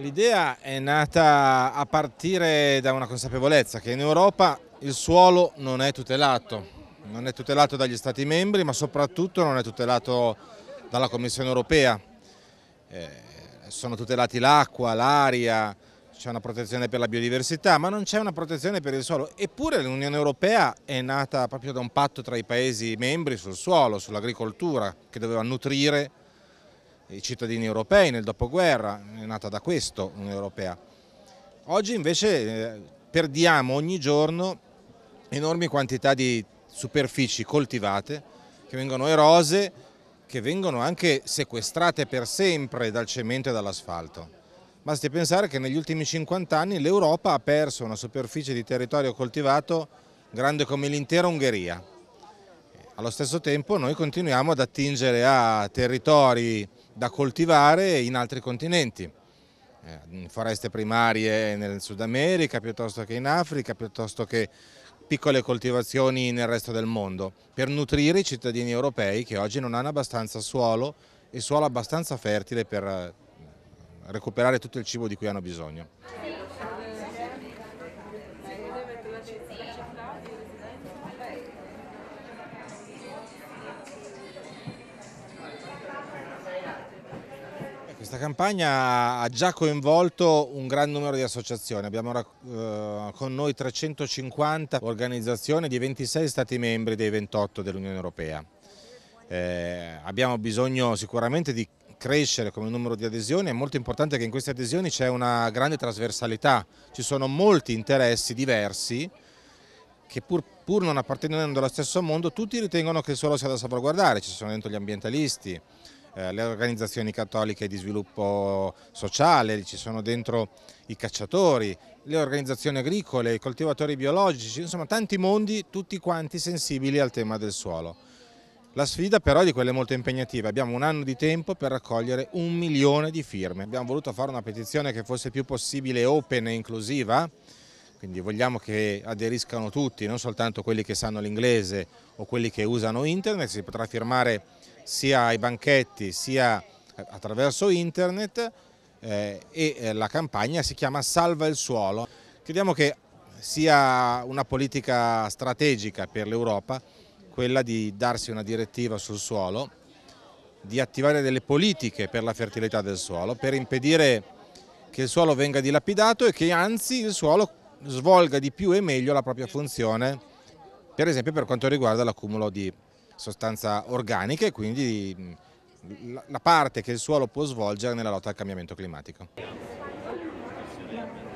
L'idea è nata a partire da una consapevolezza che in Europa il suolo non è tutelato, non è tutelato dagli Stati membri ma soprattutto non è tutelato dalla Commissione europea. Eh, sono tutelati l'acqua, l'aria, c'è una protezione per la biodiversità, ma non c'è una protezione per il suolo. Eppure l'Unione Europea è nata proprio da un patto tra i Paesi membri sul suolo, sull'agricoltura, che doveva nutrire i cittadini europei nel dopoguerra, è nata da questo l'Unione Europea. Oggi invece eh, perdiamo ogni giorno enormi quantità di superfici coltivate che vengono erose, che vengono anche sequestrate per sempre dal cemento e dall'asfalto. Basti pensare che negli ultimi 50 anni l'Europa ha perso una superficie di territorio coltivato grande come l'intera Ungheria. Allo stesso tempo noi continuiamo ad attingere a territori da coltivare in altri continenti, eh, foreste primarie nel Sud America piuttosto che in Africa, piuttosto che piccole coltivazioni nel resto del mondo, per nutrire i cittadini europei che oggi non hanno abbastanza suolo e suolo abbastanza fertile per eh, recuperare tutto il cibo di cui hanno bisogno. Questa campagna ha già coinvolto un gran numero di associazioni, abbiamo eh, con noi 350 organizzazioni di 26 Stati membri dei 28 dell'Unione Europea. Eh, abbiamo bisogno sicuramente di crescere come numero di adesioni, è molto importante che in queste adesioni c'è una grande trasversalità, ci sono molti interessi diversi che pur, pur non appartenendo allo stesso mondo tutti ritengono che il suolo sia da salvaguardare, ci sono dentro gli ambientalisti, eh, le organizzazioni cattoliche di sviluppo sociale, ci sono dentro i cacciatori, le organizzazioni agricole, i coltivatori biologici, insomma tanti mondi tutti quanti sensibili al tema del suolo. La sfida però è di quelle molto impegnative, abbiamo un anno di tempo per raccogliere un milione di firme, abbiamo voluto fare una petizione che fosse più possibile open e inclusiva, quindi vogliamo che aderiscano tutti, non soltanto quelli che sanno l'inglese o quelli che usano internet, si potrà firmare sia ai banchetti sia eh, attraverso internet eh, e eh, la campagna si chiama Salva il suolo. Crediamo che sia una politica strategica per l'Europa quella di darsi una direttiva sul suolo, di attivare delle politiche per la fertilità del suolo, per impedire che il suolo venga dilapidato e che anzi il suolo svolga di più e meglio la propria funzione, per esempio per quanto riguarda l'accumulo di sostanza organica e quindi mm, la parte che il suolo può svolgere nella lotta al cambiamento climatico.